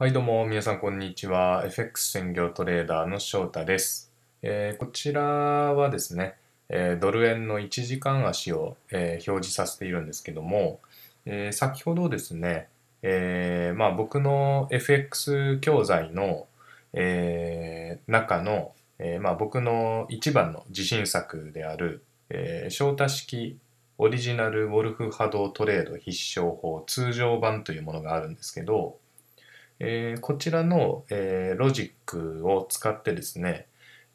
はいどうも皆さんこんにちは FX 専業トレーダーの翔太です、えー、こちらはですね、えー、ドル円の1時間足を、えー、表示させているんですけども、え先ほどですね、えまあ、僕の FX 教材の、え中の、えまあ、僕の一番の自信作である、え翔太式オリジナルウォルフ波動トレード必勝法通常版というものがあるんですけど、えー、こちらの、えー、ロジックを使ってですね、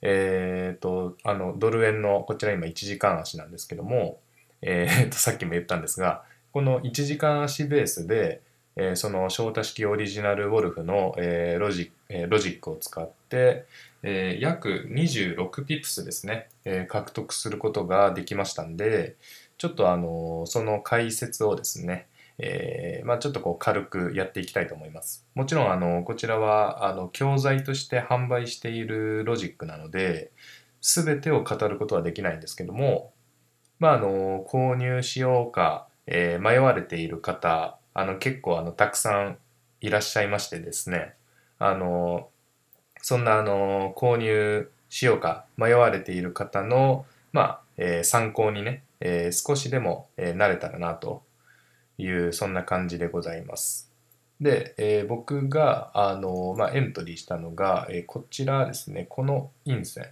えっ、ー、と、あの、ドル円の、こちら今1時間足なんですけども、えっ、と、さっきも言ったんですが、この1時間足ベースで、えその昇太式オリジナルウォルフの、えロジえロジックを使って、え約26ピプスですね、え獲得することができましたんで、ちょっとあのその解説をですね、えー、まあ、ちょっとこう軽くやっていきたいと思います。もちろんあのこちらはあの教材として販売しているロジックなので全てを語ることはできないんですけども、まあ、あの購入しようか、えー、迷われている方あの結構あのたくさんいらっしゃいましてですねあのそんなあの購入しようか迷われている方の、まあえー、参考にね、え少しでも、えー、なれたらなという、そんな感じでございます。で、えー、僕が、あのまあ、エントリーしたのが、えー、こちらですね、この陰線。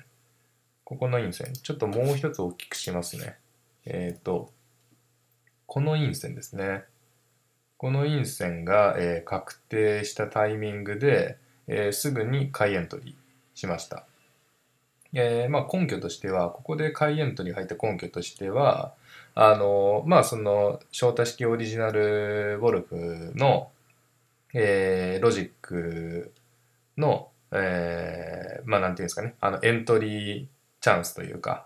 ここの陰線。ちょっともう一つ大きくしますね。えっ、ー、と、この陰線ですね。この陰線が、えー、確定したタイミングで、えー、すぐにいエントリーしました。えーまあ、根拠としては、ここでいエントリー入った根拠としては、あの、まあ、その、翔太式オリジナルゴルフの、えー、ロジックの、えー、まあ、なんていうんですかね、あの、エントリーチャンスというか、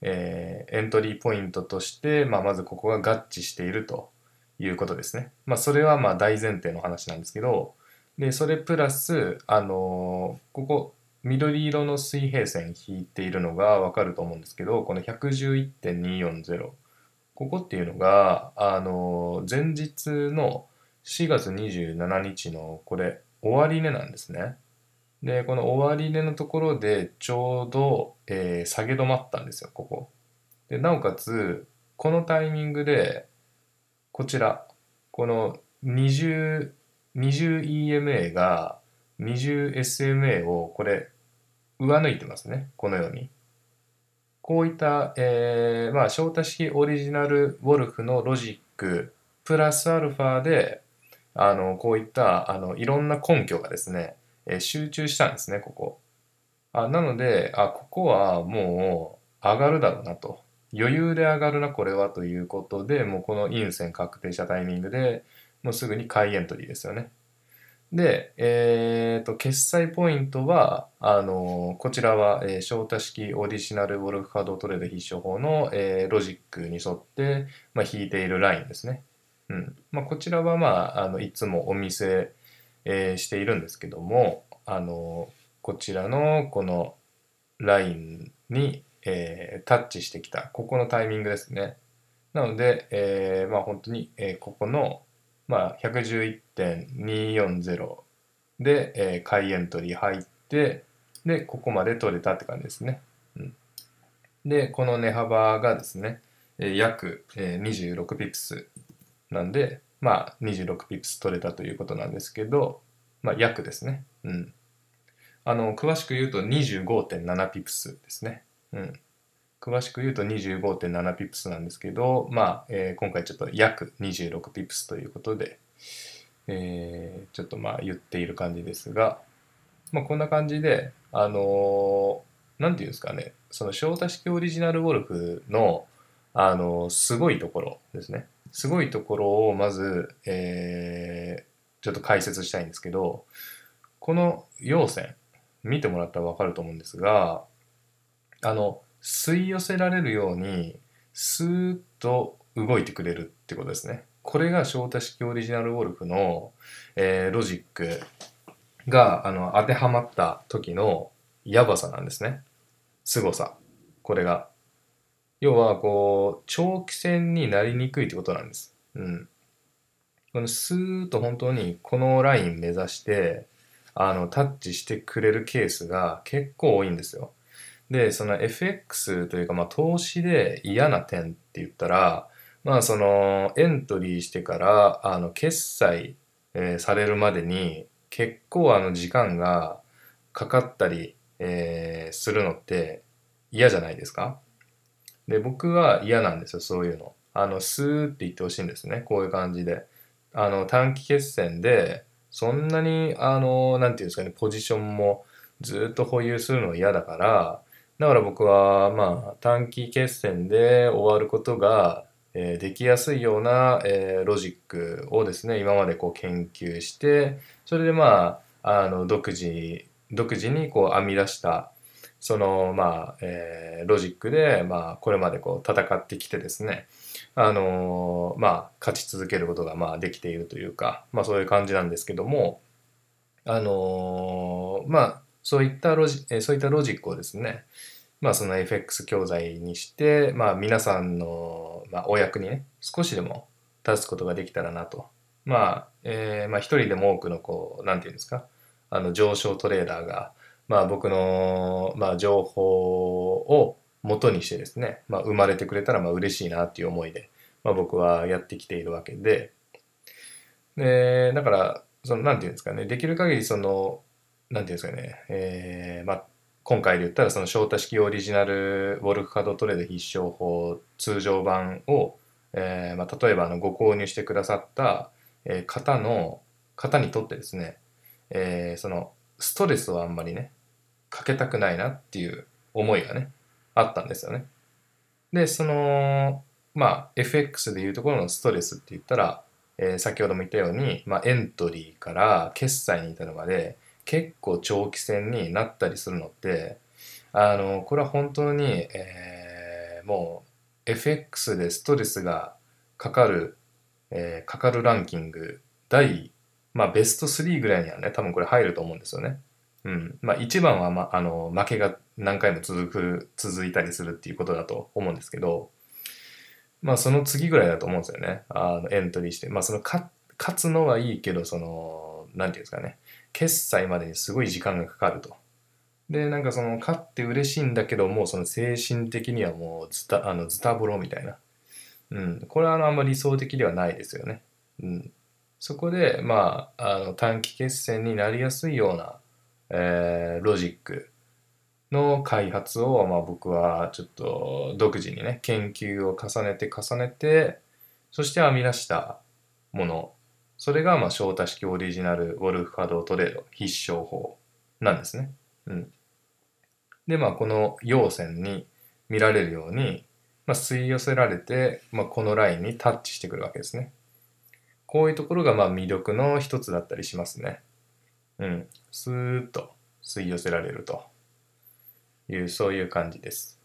えー、エントリーポイントとして、まあ、まずここが合致しているということですね。まあ、それはまあ大前提の話なんですけど、で、それプラス、あのー、ここ、緑色の水平線引いているのがわかると思うんですけど、この111.240。ここっていうのが、あの、前日の4月27日のこれ、終値なんですね。で、この終値のところでちょうど、えー、下げ止まったんですよ、ここ。で、なおかつ、このタイミングで、こちら、この 20EMA が 20SMA をこれ、上抜いてますね、このように。こういった、えーまあ、翔太式オリジナルウォルフのロジックプラスアルファであのこういったあのいろんな根拠がですね、えー、集中したんですねここあなのであここはもう上がるだろうなと余裕で上がるなこれはということでもうこの陰線確定したタイミングでもうすぐに買いエントリーですよねで、えっ、ー、と、決済ポイントは、あのー、こちらは、えー、昇太式オディショナルウォルフカードトレード必勝法の、えロジックに沿って、まあ、引いているラインですね。うん。まあ、こちらは、まあ、あの、いつもお見せ、えしているんですけども、あのこちらのこのラインに、えタッチしてきた、ここのタイミングですね。なので、えまあ、本当に、えここの、まあ、111.240で、えー、いエントリー入って、で、ここまで取れたって感じですね。うん、で、この値幅がですね、えー、約、えー、26ピプスなんで、まあ、26ピプス取れたということなんですけど、まあ、約ですね。うん。あの、詳しく言うと25.7ピプスですね。うん。詳しく言うと25.7ピプスなんですけど、まあ、えー、今回ちょっと約26ピプスということで、えー、ちょっとまあ言っている感じですが、まあ、こんな感じで、あのー、なんていうんですかね、その小多式オリジナルゴルフの、あのー、すごいところですね。すごいところをまず、えー、ちょっと解説したいんですけど、この要線、見てもらったらわかると思うんですが、あの、吸い寄せられるようにスーッと動いてくれるってことですね。これが翔太式オリジナルウォルフの、えー、ロジックがあの当てはまった時のやばさなんですね。凄さ。これが。要は、こう、長期戦になりにくいってことなんです。うん。このスーッと本当にこのライン目指して、あの、タッチしてくれるケースが結構多いんですよ。で、その FX というか、まあ、投資で嫌な点って言ったら、まあ、その、エントリーしてから、あの、決済、えー、されるまでに、結構、あの、時間がかかったり、えー、するのって嫌じゃないですかで、僕は嫌なんですよ、そういうの。あの、スーって言ってほしいんですね、こういう感じで。あの、短期決戦で、そんなに、あの、なんていうんですかね、ポジションもずっと保有するの嫌だから、だから僕はまあ短期決戦で終わることが、えー、できやすいような、えー、ロジックをですね今までこう研究してそれでまああの独自独自にこう編み出したそのまあ、えー、ロジックで、まあ、これまでこう戦ってきてですねあのまあ勝ち続けることがまあできているというか、まあ、そういう感じなんですけどもあのまあそういったロジ,、えそういったロジックをですね、まあ、その FX 教材にして、まあ、皆さんの、まあ、お役にね少しでも立つことができたらなと。まあ、えー、まあ、一人でも多くの、こう、なんていうんですか、あの、上昇トレーダーが、まあ、僕の、まあ、情報を元にしてですね、まあ、生まれてくれたら、まあ、嬉しいなっていう思いで、まあ、僕はやってきているわけで、で、だから、その、なんていうんですかね、できる限り、その、なんていうんですかね、えー、まあ、今回で言ったらその翔太式オリジナルウォルフカドトレード必勝法通常版を、えー、まあ、例えばあのご購入してくださった、え方の方にとってですね、えー、そのストレスをあんまりねかけたくないなっていう思いがねあったんですよね。でそのまあ FX でいうところのストレスって言ったら、えー、先ほども言ったように、まあ、エントリーから決済に至るまで結構長期戦になったりするのってあのこれは本当に、えー、もう FX でストレスがかかる、えー、かかるランキング第、まあ、ベスト3ぐらいにはね多分これ入ると思うんですよね。うんまあ、1番は、まあ、あの負けが何回も続く続いたりするっていうことだと思うんですけど、まあ、その次ぐらいだと思うんですよねあのエントリーして、まあ、その勝つのはいいけどその何て言うんですかね決済までにすごい時間がかかると。で、なんかその、勝って嬉しいんだけど、もうその精神的にはもうズタ、あの、ズタボロみたいな。うん。これはあの、あんま理想的ではないですよね。うん。そこで、まあ、あの短期決戦になりやすいような、えー、ロジックの開発を、まあ、僕はちょっと独自にね研究を重ねて重ねてそして編み出したものそれがまあ小多式オリジナルゴルフ波動トレード必勝法なんですね。うん、でまあこの要線に見られるように、まあ、吸い寄せられて、まあ、このラインにタッチしてくるわけですね。こういうところがまあ魅力の一つだったりしますね。うん。スーッと吸い寄せられるという、そういう感じです。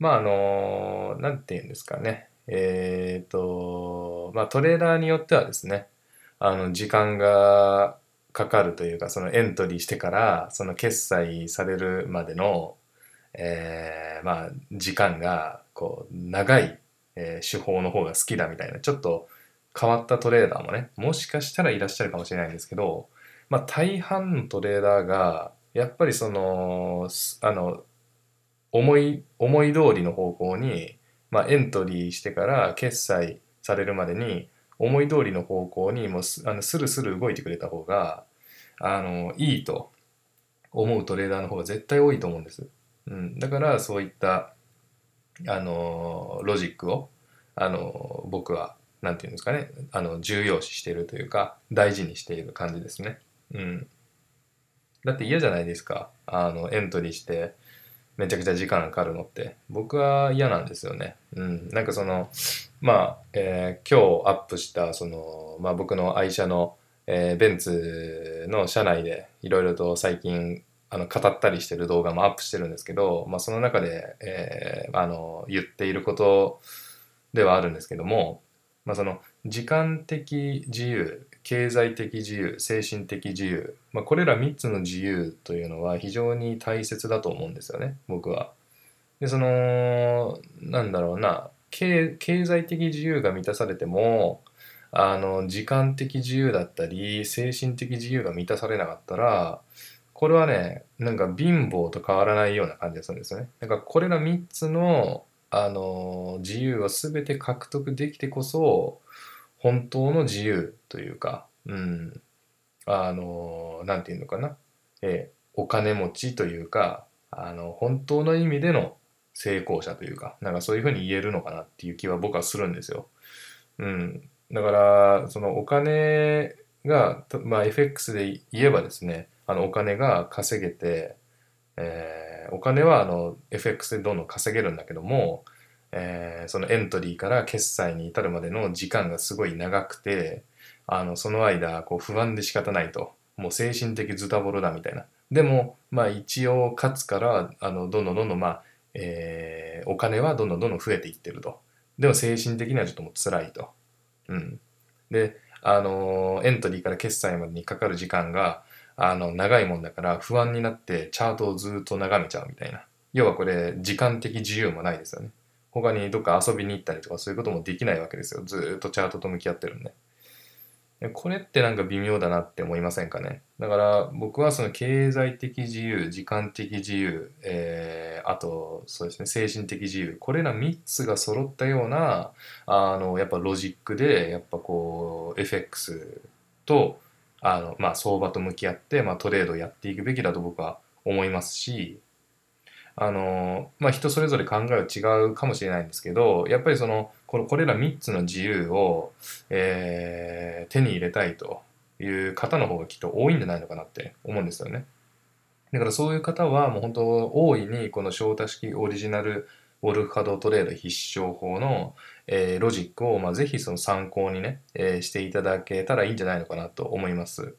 まああの、なんて言うんですかね。えっ、ー、と、まあ、トレーダーによってはですね、あの、時間がかかるというか、そのエントリーしてから、その決済されるまでの、えー、まあ、時間が、こう、長い、えー、手法の方が好きだみたいな、ちょっと変わったトレーダーもね、もしかしたらいらっしゃるかもしれないんですけど、まあ、大半のトレーダーが、やっぱりその、あの、思い、思い通りの方向に、まあ、エントリーしてから決済されるまでに思い通りの方向にもうすあのスルスル動いてくれた方があのいいと思うトレーダーの方が絶対多いと思うんです。うん、だからそういったあのロジックをあの僕は何て言うんですかねあの重要視しているというか大事にしている感じですね。うん、だって嫌じゃないですかあのエントリーしてめちゃくちゃ時間かかるのって僕は嫌なんですよね。うん、なんかそのまあ、えー、今日アップしたその、まあ、僕の愛車の、えー、ベンツの車内でいろいろと最近あの語ったりしてる動画もアップしてるんですけど、まあ、その中で、えー、あの言っていることではあるんですけども、まあ、その時間的自由経済的自由精神的自由、まあ、これら3つの自由というのは非常に大切だと思うんですよね僕は。でそのなんだろうな経済的自由が満たされてもあの時間的自由だったり精神的自由が満たされなかったらこれはねなんか貧乏と変わらないような感じがするんですよね。だからこれら3つのあの自由を全て獲得できてこそ本当の自由というか、うん、あの、なんていうのかな、えー、お金持ちというか、あの、本当の意味での成功者というか、なんかそういうふうに言えるのかなっていう気は僕はするんですよ。うん。だから、そのお金が、まあ FX で言えばですね、あのお金が稼げて、えー、お金はあの FX でどんどん稼げるんだけども、えー、そのエントリーから決済に至るまでの時間がすごい長くて、あの、その間、こう不安で仕方ないと。もう精神的ズタボロだみたいな。でも、まあ一応勝つから、あの、どんどんどんどん、まあ、えー、お金はどんどんどんどん増えていってると。でも精神的にはちょっともう辛いと。うん。で、あの、エントリーから決済までにかかる時間が、あの、長いもんだから不安になってチャートをずっと眺めちゃうみたいな。要はこれ、時間的自由もないですよね。他にどっか遊びに行ったりとかそういうこともできないわけですよ。ずっとチャートと向き合ってるんで。これってなんか微妙だなって思いませんかね。だから僕はその経済的自由、時間的自由、えー、あとそうですね、精神的自由。これら3つが揃ったような、あの、やっぱロジックで、やっぱこう、FX と、あの、まあ相場と向き合って、まあトレードをやっていくべきだと僕は思いますし、あのまあ、人それぞれ考えは違うかもしれないんですけどやっぱりそのこのこれら3つの自由を、えー、手に入れたいという方の方がきっと多いんじゃないのかなって思うんですよね。だからそういう方はもう本当大いにこの小多式オリジナルウォルフ・カド・トレード必勝法の、えー、ロジックを、まあ、ぜひその参考にね、えー、していただけたらいいんじゃないのかなと思います。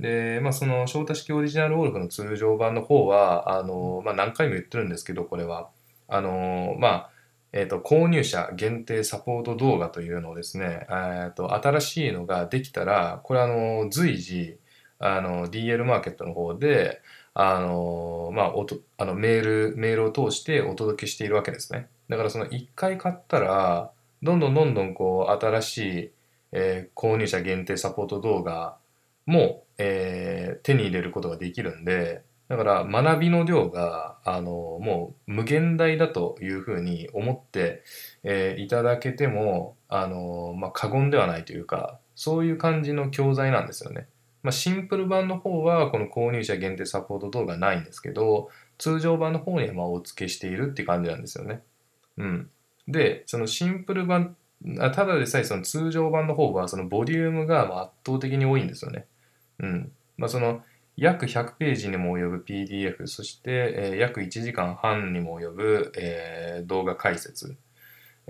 で、まあ、その翔太式オリジナルオールフの通常版の方は、あの、まあ、何回も言ってるんですけど、これは。あの、まあ、えーと、購入者限定サポート動画というのをですね、えーと、新しいのができたら、これあの随時あの DL マーケットの方であの、まあ、おとあのメールメールを通してお届けしているわけですね。だからその1回買ったら、どんどんどんどんこう新しい、えー、購入者限定サポート動画も、えー、手に入れることができるんでだから学びの量があのもう無限大だというふうに思って、えー、いただけてもあの、まあ、過言ではないというかそういう感じの教材なんですよね。まあ、シンプル版の方はこの購入者限定サポート動画ないんですけど通常版の方にはまお付けしているって感じなんですよね。うん。で、そのシンプル版、あただでさえその通常版の方はそのボリュームが圧倒的に多いんですよね。うん。まあ、その約100ページにも及ぶ PDF、そして、えー、約1時間半にも及ぶ、えー、動画解説。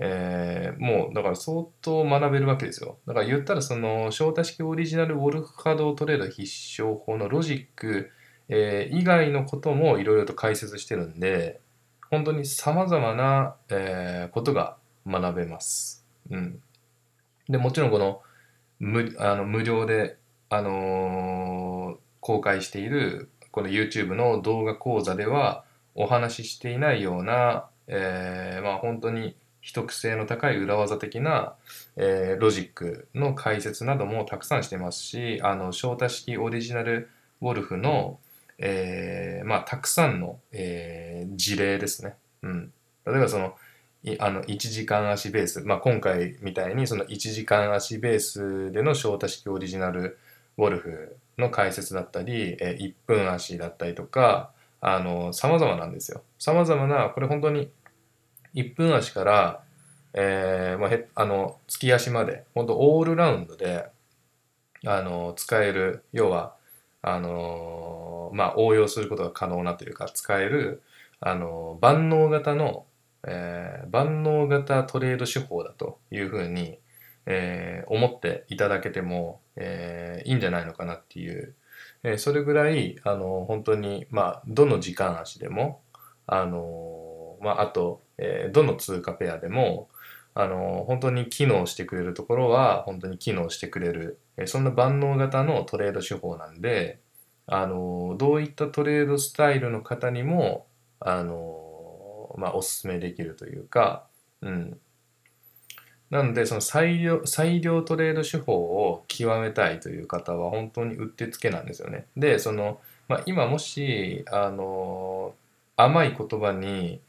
えー、もうだから相当学べるわけですよ。だから言ったらその招太式オリジナルウォルフ稼働トレード必勝法のロジック、えー、以外のこともいろいろと解説してるんで、本当にさまざまな、えー、ことが学べます。うん、でもちろんこの無あの無料で、あのー、公開しているこの YouTube の動画講座ではお話ししていないような、えー、まあ、本当に秘匿性の高い裏技的な、えー、ロジックの解説などもたくさんしてますしあの翔太式オリジナルウォルフの、うんえー、まあ、たくさんの、えー、事例ですね。うん。例えばその、いあの1時間足ベース、まあ、今回みたいにその1時間足ベースでの昇太式オリジナルウォルフの解説だったり、え1分足だったりとかあの様々なんですよ様々なこれ本当に1分足から、えーまあ、あの月足まで本当オールラウンドであの使える要はあのーまあ、応用することが可能なというか、使える、あの、万能型の、えー、万能型トレード手法だというふうに、えー、思っていただけても、えー、いいんじゃないのかなっていう、えそれぐらい、あの、本当に、まあ、どの時間足でも、あの、まあ、あと、えどの通貨ペアでも、あの、本当に機能してくれるところは、本当に機能してくれる、えそんな万能型のトレード手法なんで、あのどういったトレードスタイルの方にもあの、まあ、おすすめできるというか、うん、なのでその裁量裁量トレード手法を極めたいという方は本当にうってつけなんですよね。でその、まあ、今もしあの甘い言葉に、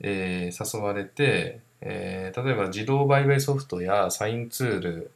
えー、誘われて、えー、例えば自動売買ソフトやサインツール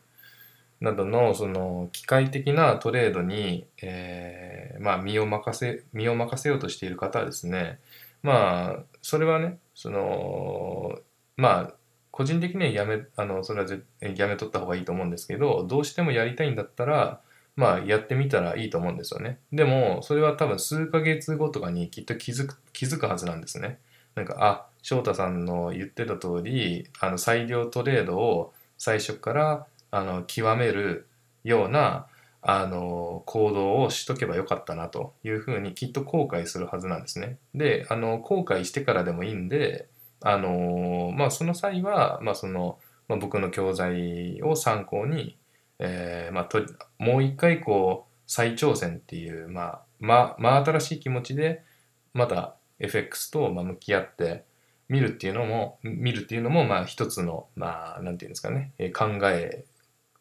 などのその機械的なトレードに、えー、まあ、身を任せ身を任せようとしている方はですねまあそれはねそのまあ個人的にはやめあのそれはぜやめとった方がいいと思うんですけどどうしてもやりたいんだったらまあやってみたらいいと思うんですよねでもそれは多分数ヶ月後とかにきっと気づく気づくはずなんですねなんかあ翔太さんの言ってた通りあの裁量トレードを最初からあの極めるようなあの行動をしとけばよかったなというふうにきっと後悔するはずなんですね。であの後悔してからでもいいんであの、まあ、その際は、まあそのまあ、僕の教材を参考に、えーまあ、ともう一回こう再挑戦っていう、まあま、真、ま、新しい気持ちでまた FX と向き合って見るっていうのも見るっていうのもまあ一つのまあ何て言うんですかね考え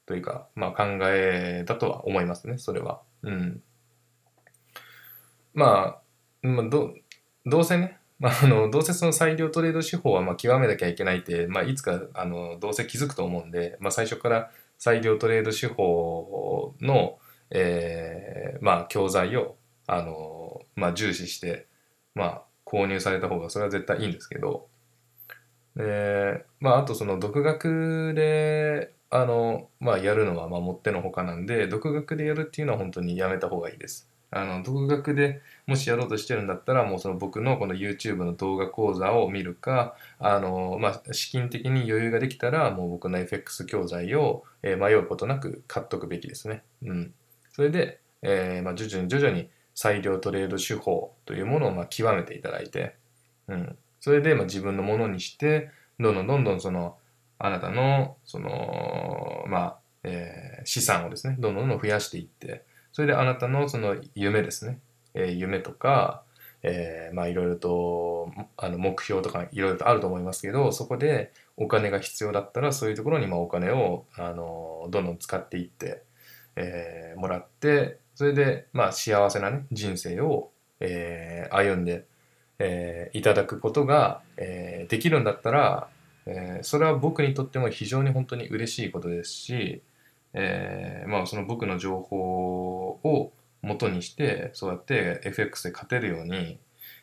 というか、まあ、考えだとは思いますね、それは。うん。まあ、まあ、どどうせね、まあ、あのどうせその裁量トレード手法はまあ極めなきゃいけないって、まあ、いつかあのどうせ気づくと思うんで、まあ、最初から裁量トレード手法の、えーまあ、教材をあの、まあ、重視して、まあ、購入された方がそれは絶対いいんですけど、えーまあ、あとその独学であの、まあ、やるのはまもってのほかなんで独学でやるっていうのは本当にやめた方がいいです。あの独学でもしやろうとしてるんだったらもうその僕のこの YouTube の動画講座を見るかあの、まあ、資金的に余裕ができたらもう僕の FX 教材を、え迷うことなく買っとくべきですね。うん、それで、えー、まあ、徐々に徐々に裁量トレード手法というものをま極めていただいて、うん、それでま自分のものにしてどんどんどんどんそのあなたの、その、まあ、えー、資産をですね、どんどんどん増やしていって、それであなたのその夢ですね、えー、夢とか、えー、まあいろいろとあの目標とかいろいろとあると思いますけどそこでお金が必要だったらそういうところにまお金をあのどんどん使っていって、えー、もらってそれでまあ幸せな、ね、人生を、えー、歩んで、えいただくことが、えできるんだったらえー、それは僕にとっても非常に本当に嬉しいことですし、えー、まあ、その僕の情報を元にしてそうやって FX で勝てるように、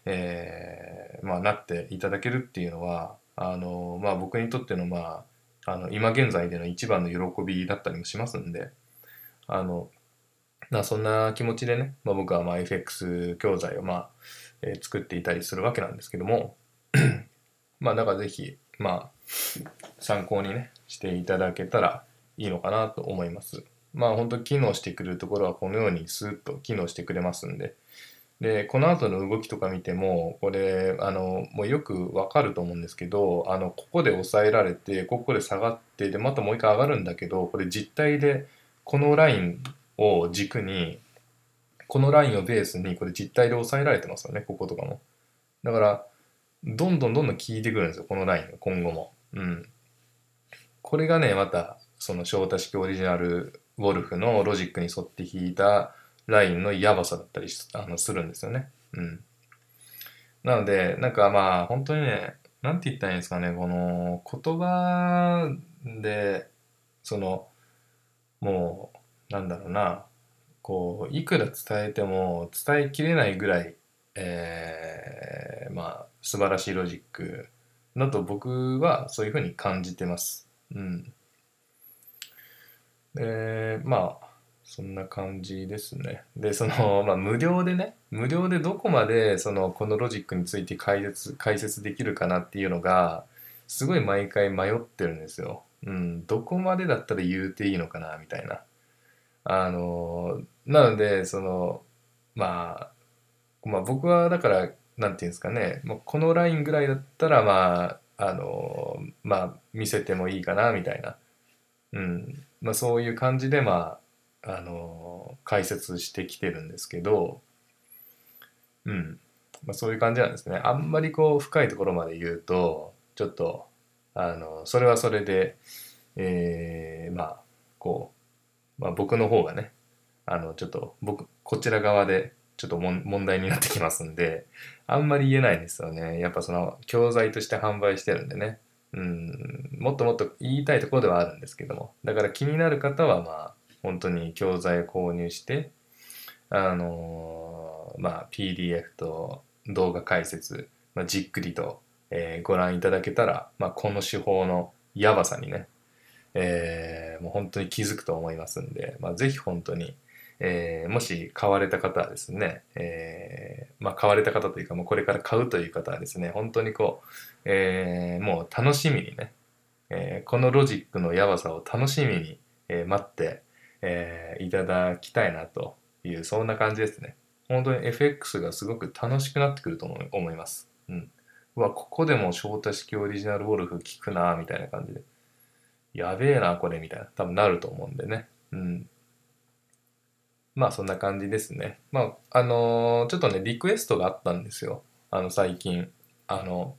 えー、まあ、なっていただけるっていうのはあの、まあ、僕にとっての,、まあ、あの今現在での一番の喜びだったりもしますんであのなそんな気持ちでね、まあ、僕はま FX 教材をまあ、えー、作っていたりするわけなんですけども まあだから是非まあ、参考にね、していただけたらいいのかなと思います。まあ、本当機能してくるところはこのようにスーッと機能してくれますんで。で、この後の動きとか見ても、これ、あの、もうよくわかると思うんですけど、あの、ここで抑えられて、ここで下がって、で、またもう一回上がるんだけど、これ実体で、このラインを軸に、このラインをベースに、これ実体で抑えられてますよね、こことかも。だから、どんどんどんどん効いてくるんですよ、このライン今後も。うん。これがね、また、その翔太式オリジナルウォルフのロジックに沿って弾いたラインのやばさだったりあのするんですよね。うん。なので、なんかまあ、本当にね、なんて言ったらいいんですかね、この言葉で、その、もう、なんだろうな、こう、いくら伝えても伝えきれないぐらい、えー、まあ、素晴らしいロジックだと僕はそういうふうに感じてます。うん。で、まあ、そんな感じですね。で、その、まあ、無料でね、無料でどこまで、その、このロジックについて解説、解説できるかなっていうのが、すごい毎回迷ってるんですよ。うん、どこまでだったら言うていいのかな、みたいな。あの、なので、その、まあ、まあ、僕はだからなんていうんですかねもうこのラインぐらいだったらまああのまあ見せてもいいかなみたいな、うんまあ、そういう感じでまああの解説してきてるんですけど、うんまあ、そういう感じなんですねあんまりこう深いところまで言うとちょっとあのそれはそれで、えー、まあこう、まあ、僕の方がねあのちょっと僕こちら側でちょっと問題になってきますんで、あんまり言えないんですよね。やっぱその教材として販売してるんでね。うん、もっともっと言いたいところではあるんですけども。だから気になる方はまあ、本当に教材購入して、あのー、まあ PDF と動画解説、まあ、じっくりと、えー、ご覧いただけたら、まあ、この手法のやばさにね、えー、もう本当に気づくと思いますんで、まあ、ぜひ本当に、えー、もし買われた方はですね、えー、まあ、買われた方というか、もうこれから買うという方はですね、本当にこう、えー、もう楽しみにね、えこのロジックのやばさを楽しみに、え待って、えいただきたいなという、そんな感じですね。本当に FX がすごく楽しくなってくると思います。うん。うわ、ここでも招太式オリジナルゴルフ効くな、みたいな感じで。やべえな、これ、みたいな。多分なると思うんでね。うん。まあそんな感じですね。まあ、あのー、ちょっとね、リクエストがあったんですよ。あの、最近。あの、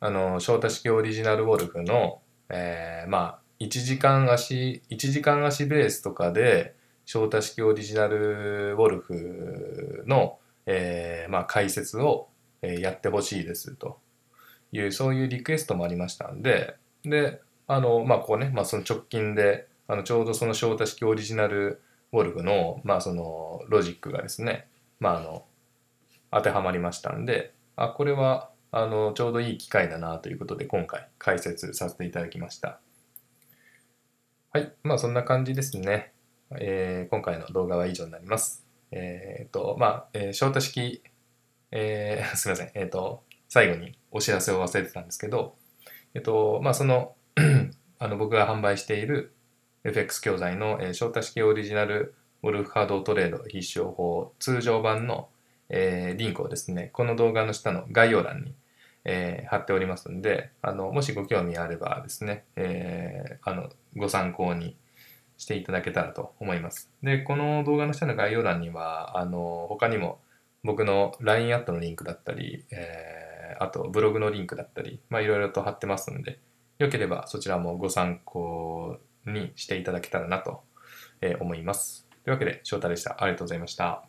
あの、翔太式オリジナルウォルフの、えー、まあ、1時間足、1時間足ベースとかで、翔太式オリジナルウォルフの、えー、まあ、解説を、やってほしいですという、そういうリクエストもありましたんで、で、あの、まあ、こうね、まあ、その直近で、あの、ちょうどその翔太式オリジナルゴルフの,、まあそのロジックがですね、まあ、あの当てはまりましたんであこれはあのちょうどいい機会だなということで今回解説させていただきましたはいまあそんな感じですね、えー、今回の動画は以上になりますえっ、ー、とまあ、えー、招待式、えー、すいませんえっ、ー、と最後にお知らせを忘れてたんですけどえっ、とまあその あの僕が販売している FX 教材の、えー、翔太式オリジナルウォルフハードトレード必勝法通常版の、えー、リンクをですね、この動画の下の概要欄に、えー、貼っておりますので、あの、もしご興味あればですね、えー、あの、ご参考にしていただけたらと思います。で、この動画の下の概要欄には、あの、他にも僕の LINE アットのリンクだったり、えー、あとブログのリンクだったり、まあいろいろと貼ってますので、よければそちらもご参考にしていただけたらなと思います。というわけで、翔太でした。ありがとうございました。